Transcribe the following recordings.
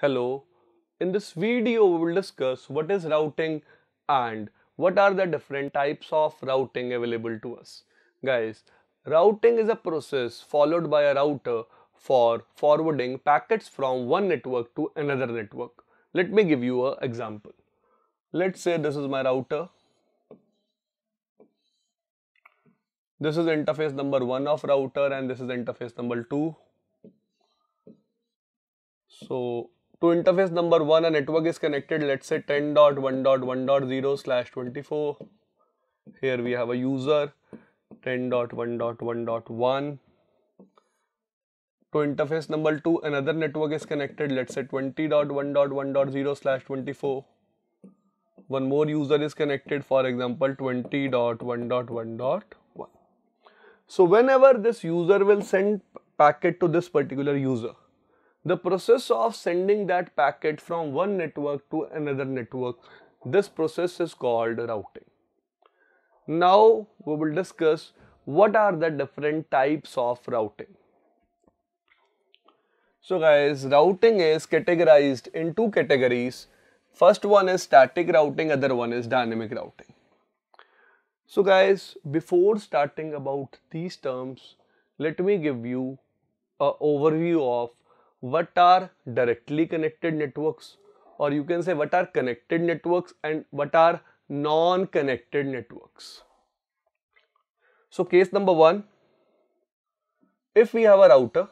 Hello, in this video we will discuss what is routing and what are the different types of routing available to us. Guys, routing is a process followed by a router for forwarding packets from one network to another network. Let me give you an example. Let's say this is my router. This is interface number 1 of router and this is interface number 2. So to interface number 1 a network is connected let's say 10.1.1.0 slash 24 here we have a user 10.1.1.1 to interface number 2 another network is connected let's say 20.1.1.0 slash 24 one more user is connected for example 20.1.1.1 so whenever this user will send packet to this particular user the process of sending that packet from one network to another network this process is called routing now we will discuss what are the different types of routing so guys routing is categorized in two categories first one is static routing other one is dynamic routing so guys before starting about these terms let me give you a overview of what are directly connected networks or you can say what are connected networks and what are non-connected networks. So case number one, if we have a router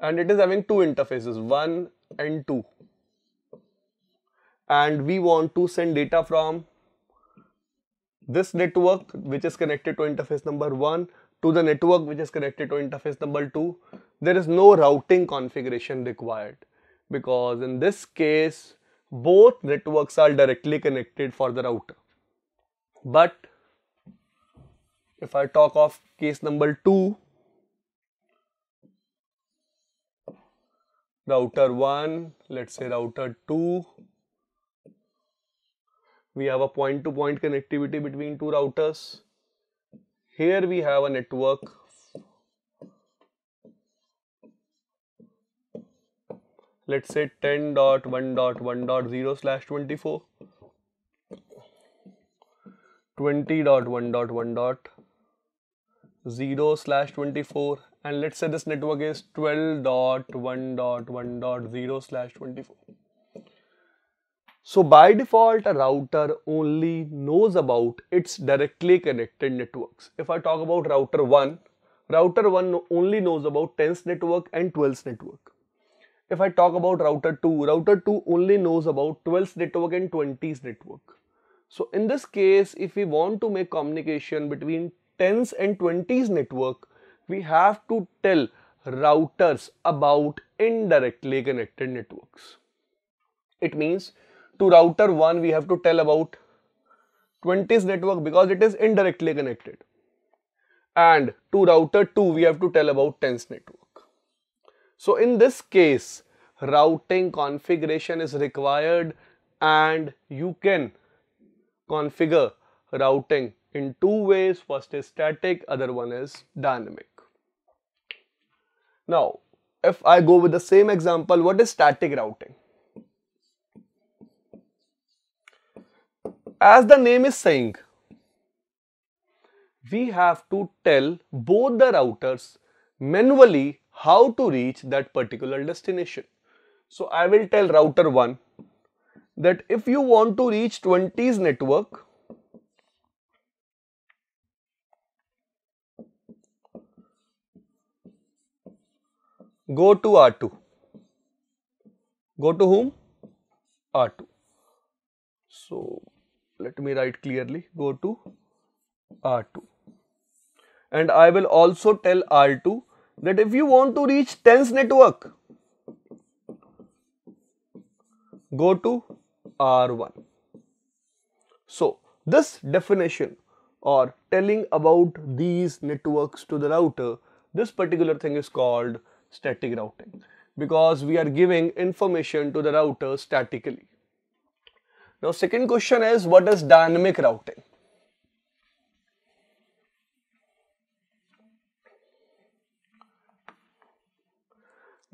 and it is having two interfaces, one and two, and we want to send data from this network which is connected to interface number 1 to the network which is connected to interface number 2 there is no routing configuration required because in this case both networks are directly connected for the router. But if I talk of case number 2, router 1, let's say router 2, we have a point to point connectivity between two routers. Here we have a network let's say 10.1.1.0 slash 24 20.1.1.0 slash 24 and let's say this network is 12.1.1.0 slash 24 so by default, a router only knows about its directly connected networks. If I talk about router 1, router 1 only knows about 10th network and 12th network if I talk about router 2, router 2 only knows about 12's network and 20's network. So in this case, if we want to make communication between 10's and 20's network, we have to tell routers about indirectly connected networks. It means to router 1 we have to tell about 20's network because it is indirectly connected and to router 2 we have to tell about 10's network. So in this case, routing configuration is required and you can configure routing in two ways. First is static, other one is dynamic. Now, if I go with the same example, what is static routing? As the name is saying, we have to tell both the routers manually how to reach that particular destination. So I will tell router 1 that if you want to reach 20's network, go to R2. Go to whom? R2. So let me write clearly, go to R2 and I will also tell R2 that if you want to reach TENS network, go to R1. So, this definition or telling about these networks to the router, this particular thing is called static routing because we are giving information to the router statically. Now, second question is what is dynamic routing?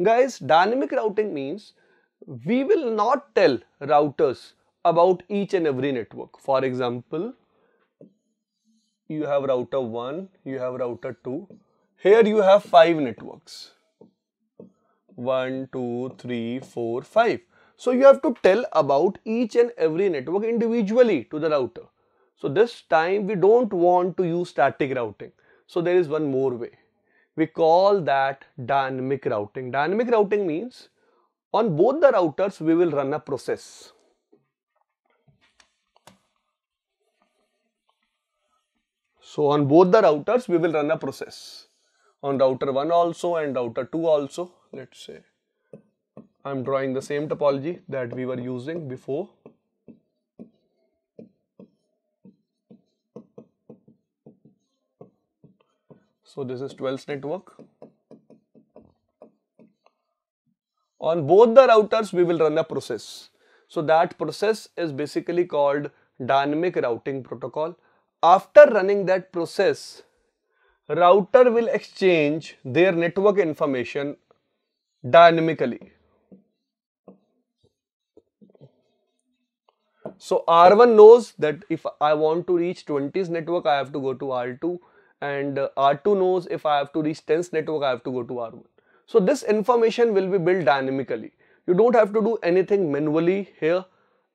Guys, dynamic routing means we will not tell routers about each and every network. For example, you have router 1, you have router 2. Here you have 5 networks. 1, 2, 3, 4, 5. So you have to tell about each and every network individually to the router. So this time we don't want to use static routing. So there is one more way we call that dynamic routing. Dynamic routing means on both the routers we will run a process. So on both the routers we will run a process on router 1 also and router 2 also let's say I am drawing the same topology that we were using before So this is 12's network. On both the routers, we will run a process. So that process is basically called dynamic routing protocol. After running that process, router will exchange their network information dynamically. So R1 knows that if I want to reach 20's network, I have to go to R2 and uh, R2 knows if I have to reach TENS network, I have to go to R1. So this information will be built dynamically. You don't have to do anything manually here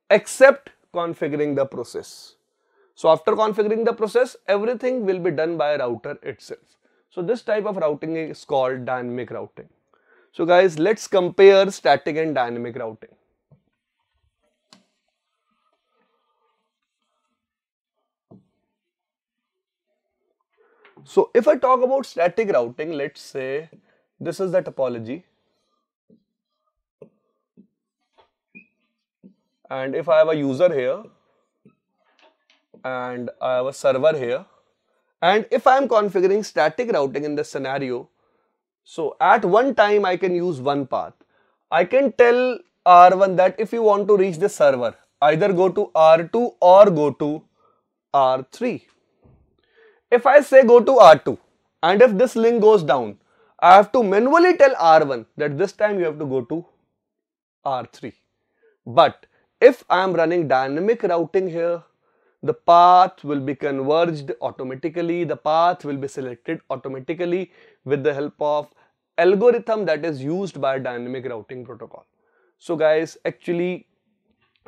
except configuring the process. So after configuring the process, everything will be done by router itself. So this type of routing is called dynamic routing. So guys, let's compare static and dynamic routing. So if I talk about static routing, let's say this is the topology. And if I have a user here and I have a server here and if I am configuring static routing in this scenario, so at one time I can use one path. I can tell R1 that if you want to reach the server, either go to R2 or go to R3. If I say go to R2 and if this link goes down, I have to manually tell R1 that this time you have to go to R3. But if I am running dynamic routing here, the path will be converged automatically, the path will be selected automatically with the help of algorithm that is used by dynamic routing protocol. So guys, actually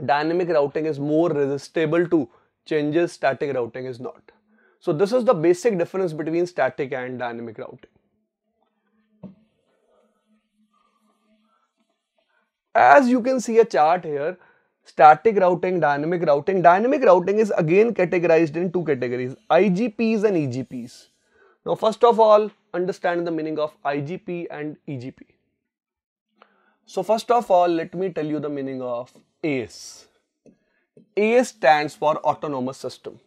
dynamic routing is more resistible to changes, static routing is not. So this is the basic difference between static and dynamic routing. As you can see a chart here, static routing, dynamic routing. Dynamic routing is again categorized in two categories, IGPs and EGPs. Now first of all, understand the meaning of IGP and EGP. So first of all, let me tell you the meaning of AS. AS stands for autonomous system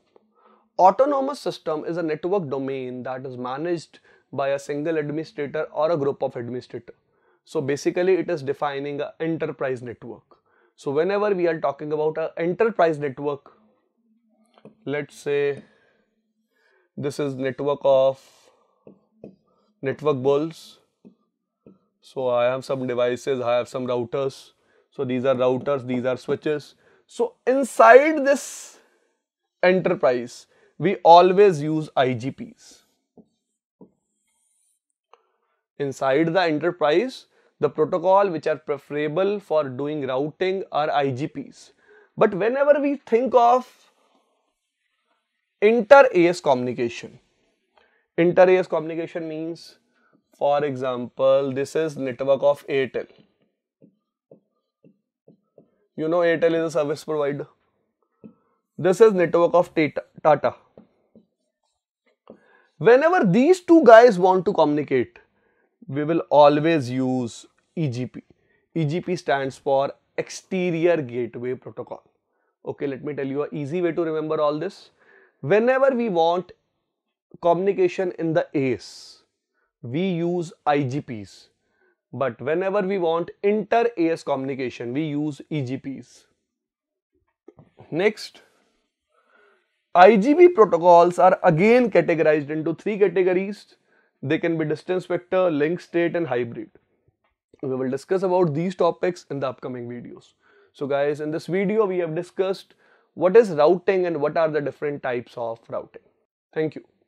autonomous system is a network domain that is managed by a single administrator or a group of administrator. So basically it is defining an enterprise network. So whenever we are talking about an enterprise network, let's say this is network of network balls. So I have some devices, I have some routers. So these are routers, these are switches. So inside this enterprise, we always use IGPs. Inside the enterprise, the protocol which are preferable for doing routing are IGPs. But whenever we think of inter-AS communication, inter-AS communication means for example, this is network of Airtel. You know Airtel is a service provider. This is network of Tata. Whenever these two guys want to communicate, we will always use EGP. EGP stands for Exterior Gateway Protocol. Okay, let me tell you a easy way to remember all this. Whenever we want communication in the ACE, we use IGPs. But whenever we want inter AS communication, we use EGPs. Next, IGB protocols are again categorized into three categories. They can be distance vector, link state and hybrid. We will discuss about these topics in the upcoming videos. So guys, in this video we have discussed what is routing and what are the different types of routing. Thank you.